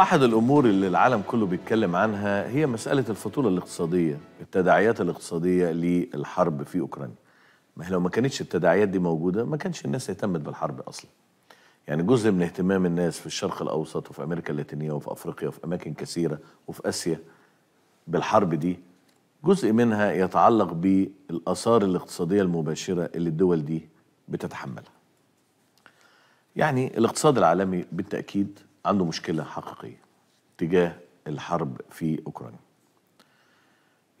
أحد الأمور اللي العالم كله بيتكلم عنها هي مسألة الفتولة الاقتصادية التداعيات الاقتصادية للحرب في أوكرانيا ما هي لو ما كانتش التداعيات دي موجودة ما كانش الناس اهتمت بالحرب أصلا يعني جزء من اهتمام الناس في الشرق الأوسط وفي أمريكا اللاتينية وفي أفريقيا وفي أماكن كثيرة وفي آسيا بالحرب دي جزء منها يتعلق بالآثار الاقتصادية المباشرة اللي الدول دي بتتحملها يعني الاقتصاد العالمي بالتأكيد عنده مشكلة حقيقية تجاه الحرب في أوكرانيا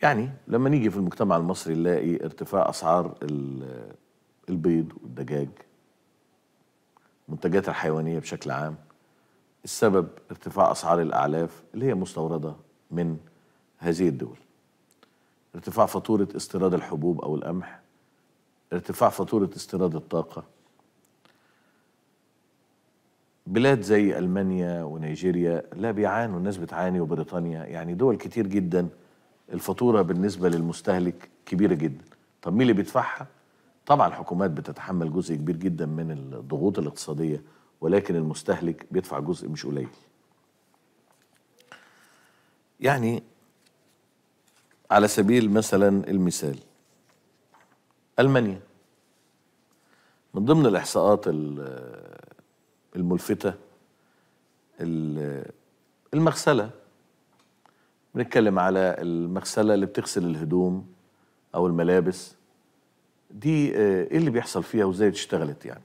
يعني لما نيجي في المجتمع المصري نلاقي ارتفاع أسعار البيض والدجاج المنتجات الحيوانية بشكل عام السبب ارتفاع أسعار الأعلاف اللي هي مستوردة من هذه الدول ارتفاع فاتورة استيراد الحبوب أو القمح ارتفاع فاتورة استيراد الطاقة بلاد زي المانيا ونيجيريا لا بيعانوا الناس بتعاني وبريطانيا يعني دول كتير جدا الفاتوره بالنسبه للمستهلك كبيره جدا طب مين اللي بيدفعها طبعا الحكومات بتتحمل جزء كبير جدا من الضغوط الاقتصاديه ولكن المستهلك بيدفع جزء مش قليل يعني على سبيل مثلا المثال المانيا من ضمن الاحصاءات ال الملفتة المغسلة بنتكلم على المغسلة اللي بتغسل الهدوم أو الملابس دي آه، إيه اللي بيحصل فيها وإزاي اشتغلت يعني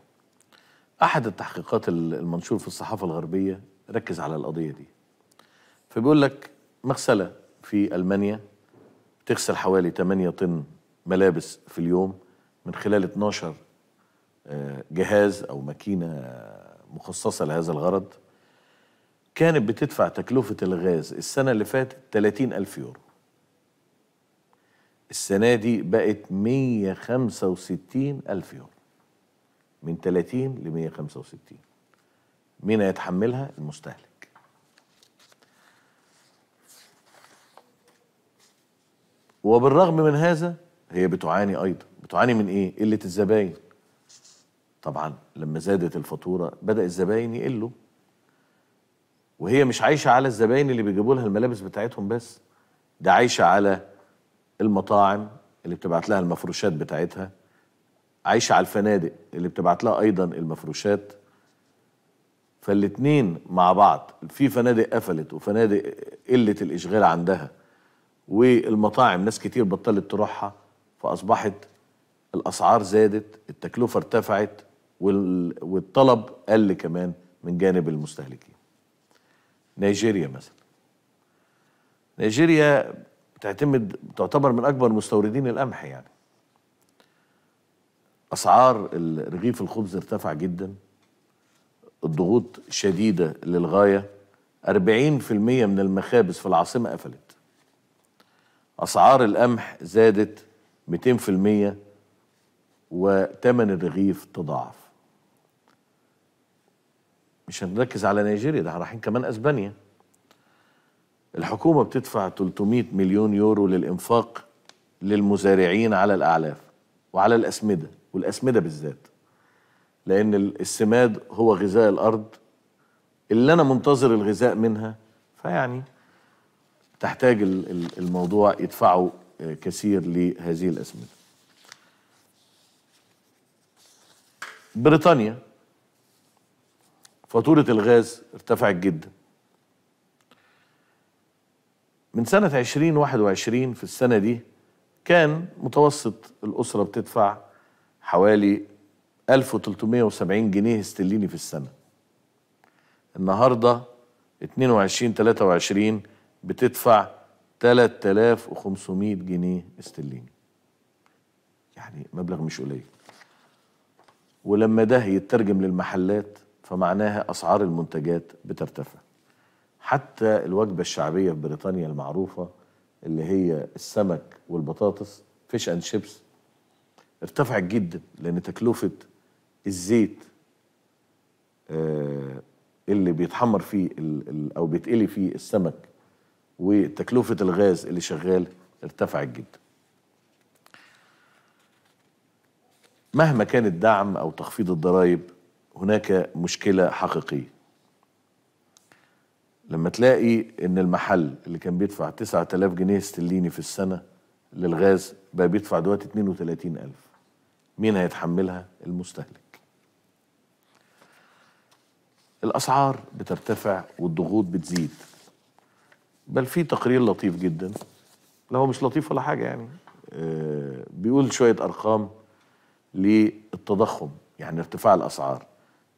أحد التحقيقات المنشور في الصحافة الغربية ركز على القضية دي فبيقول لك مغسلة في ألمانيا بتغسل حوالي 8 طن ملابس في اليوم من خلال 12 آه، جهاز أو ماكينة مخصصة لهذا الغرض كانت بتدفع تكلفة الغاز السنة اللي فاتت 30 ألف يورو السنة دي بقت 165 ألف يورو من 30 ل 165 مين هيتحملها المستهلك وبالرغم من هذا هي بتعاني أيضا بتعاني من إيه؟ قلة الزباين طبعا لما زادت الفاتوره بدا الزباين يقلوا وهي مش عايشه على الزباين اللي بيجيبوا لها الملابس بتاعتهم بس ده عايشه على المطاعم اللي بتبعت لها المفروشات بتاعتها عايشه على الفنادق اللي بتبعت لها ايضا المفروشات فالاتنين مع بعض في فنادق قفلت وفنادق قله الاشغال عندها والمطاعم ناس كتير بطلت تروحها فاصبحت الاسعار زادت التكلفه ارتفعت والطلب قل كمان من جانب المستهلكين نيجيريا مثلا نيجيريا تعتمد تعتبر من اكبر مستوردين القمح يعني اسعار رغيف الخبز ارتفع جدا الضغوط شديده للغايه 40% من المخابز في العاصمه قفلت اسعار القمح زادت 200% وثمن الرغيف تضاعف مش هنركز على نيجيريا ده رايحين كمان اسبانيا الحكومة بتدفع 300 مليون يورو للإنفاق للمزارعين على الأعلاف وعلى الأسمدة والأسمدة بالذات لأن السماد هو غذاء الأرض اللي أنا منتظر الغذاء منها فيعني تحتاج الموضوع يدفعوا آه، كثير لهذه الأسمدة بريطانيا فاتورة الغاز ارتفعت جدا من سنة 2021 في السنة دي كان متوسط الأسرة بتدفع حوالي 1370 جنيه استليني في السنة النهاردة 22 23 بتدفع 3500 جنيه استليني يعني مبلغ مش قليل ولما ده يترجم للمحلات فمعناها أسعار المنتجات بترتفع حتى الوجبة الشعبية في بريطانيا المعروفة اللي هي السمك والبطاطس فيش اند شيبس ارتفعت جدا لأن تكلفة الزيت آه، اللي بيتحمر فيه أو بيتقلي فيه السمك وتكلفة الغاز اللي شغال ارتفعت جدا مهما كان الدعم أو تخفيض الضرائب هناك مشكلة حقيقية لما تلاقي ان المحل اللي كان بيدفع 9000 جنيه استرليني في السنة للغاز بقى بيدفع دلوقتي 32000 مين هيتحملها المستهلك الأسعار بترتفع والضغوط بتزيد بل في تقرير لطيف جدا لو هو مش لطيف ولا حاجة يعني آه، بيقول شوية أرقام للتضخم يعني ارتفاع الأسعار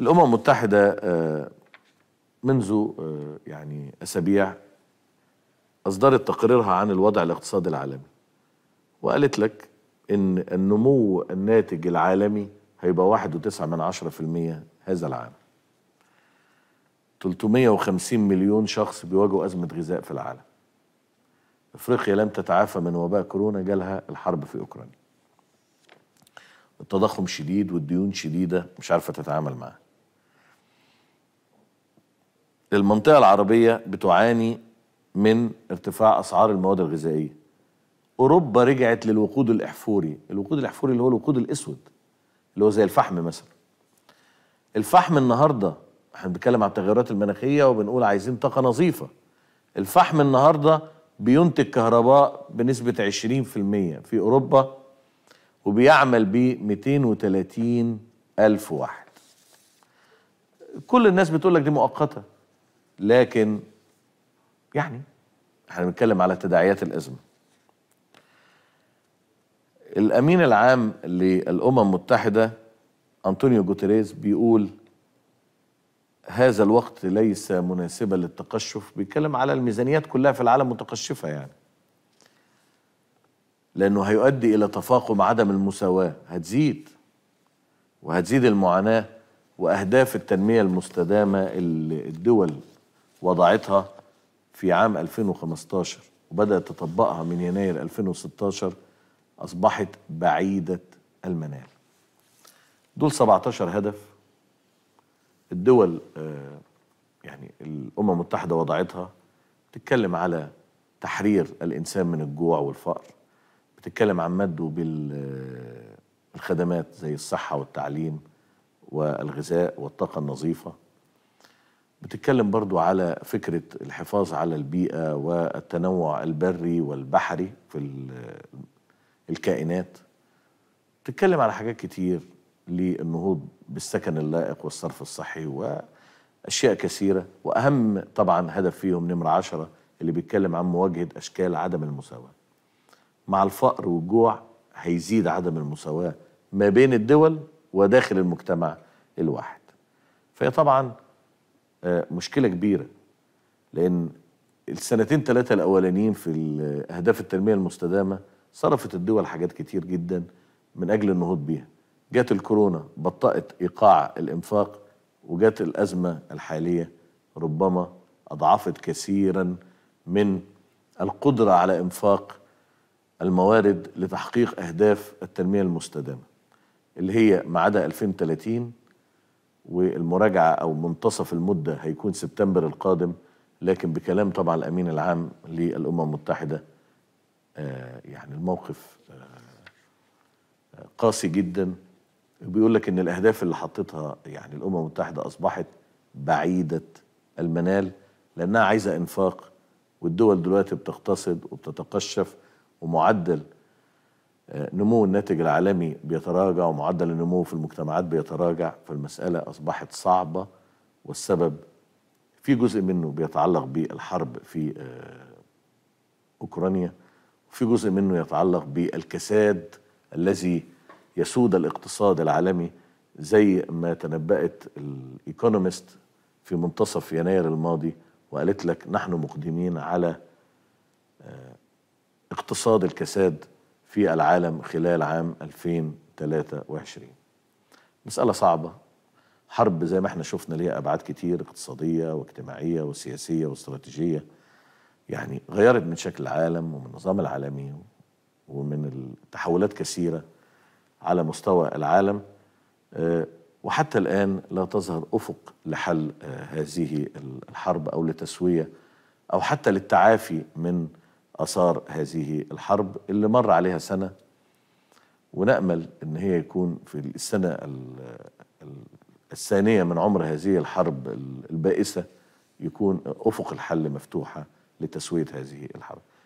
الأمم المتحدة آه، منذ آه، يعني أسابيع أصدرت تقريرها عن الوضع الاقتصادي العالمي وقالت لك إن النمو الناتج العالمي هيبقى واحد وتسعة من عشرة في المية هذا العام 350 مليون شخص بيواجهوا أزمة غذاء في العالم افريقيا لم تتعافى من وباء كورونا جالها الحرب في اوكرانيا التضخم شديد والديون شديده مش عارفه تتعامل معاه المنطقة العربية بتعاني من ارتفاع أسعار المواد الغذائية أوروبا رجعت للوقود الإحفوري الوقود الإحفوري اللي هو الوقود الأسود اللي هو زي الفحم مثلا الفحم النهاردة احنا بنتكلم على التغيرات المناخية وبنقول عايزين طاقة نظيفة الفحم النهاردة بينتج كهرباء بنسبة 20% في أوروبا وبيعمل ب 230 ألف واحد كل الناس بتقول لك دي مؤقته لكن يعني احنا بنتكلم على تداعيات الازمه الامين العام للامم المتحده انطونيو جوتيريز بيقول هذا الوقت ليس مناسبا للتقشف بيتكلم على الميزانيات كلها في العالم متقشفه يعني لانه هيؤدي الى تفاقم عدم المساواه هتزيد وهتزيد المعاناه واهداف التنميه المستدامه اللي الدول وضعتها في عام 2015 وبدأت تطبقها من يناير 2016 أصبحت بعيدة المنال دول 17 هدف الدول آه، يعني الأمم المتحدة وضعتها بتتكلم على تحرير الإنسان من الجوع والفقر بتتكلم عن مده بالخدمات آه، زي الصحة والتعليم والغذاء والطاقة النظيفة بتتكلم برضو على فكرة الحفاظ على البيئة والتنوع البري والبحري في الكائنات بتتكلم على حاجات كتير للنهوض بالسكن اللائق والصرف الصحي وأشياء كثيرة وأهم طبعا هدف فيهم نمرة عشرة اللي بيتكلم عن مواجهة أشكال عدم المساواة مع الفقر والجوع هيزيد عدم المساواة ما بين الدول وداخل المجتمع الواحد فهي طبعا آه، مشكله كبيره لان السنتين ثلاثه الاولانيين في اهداف التنميه المستدامه صرفت الدول حاجات كتير جدا من اجل النهوض بيها جت الكورونا بطأت ايقاع الانفاق وجت الازمه الحاليه ربما اضعفت كثيرا من القدره على انفاق الموارد لتحقيق اهداف التنميه المستدامه اللي هي ما عدا 2030 والمراجعة أو منتصف المدة هيكون سبتمبر القادم لكن بكلام طبعا الأمين العام للأمم المتحدة آه، يعني الموقف آه، آه، قاسي جدا بيقول لك ان الاهداف اللي حطتها يعني الامم المتحده اصبحت بعيده المنال لانها عايزه انفاق والدول دلوقتي بتقتصد وبتتقشف ومعدل نمو الناتج العالمي بيتراجع ومعدل النمو في المجتمعات بيتراجع فالمسألة أصبحت صعبة والسبب في جزء منه بيتعلق بالحرب في آه، أوكرانيا وفي جزء منه يتعلق بالكساد الذي يسود الاقتصاد العالمي زي ما تنبأت الإيكونومست في منتصف يناير الماضي وقالت لك نحن مقدمين على آه، اقتصاد الكساد في العالم خلال عام 2023 مسألة صعبة حرب زي ما احنا شفنا ليها أبعاد كتير اقتصادية واجتماعية وسياسية واستراتيجية يعني غيرت من شكل العالم ومن النظام العالمي ومن التحولات كثيرة على مستوى العالم آه، وحتى الآن لا تظهر أفق لحل آه، هذه الحرب أو لتسوية أو حتى للتعافي من اثار هذه الحرب اللي مر عليها سنه ونامل ان هي يكون في السنه الثانيه من عمر هذه الحرب البائسه يكون افق الحل مفتوحه لتسويه هذه الحرب